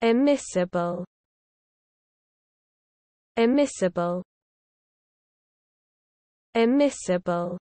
Immiscible Immiscible Immiscible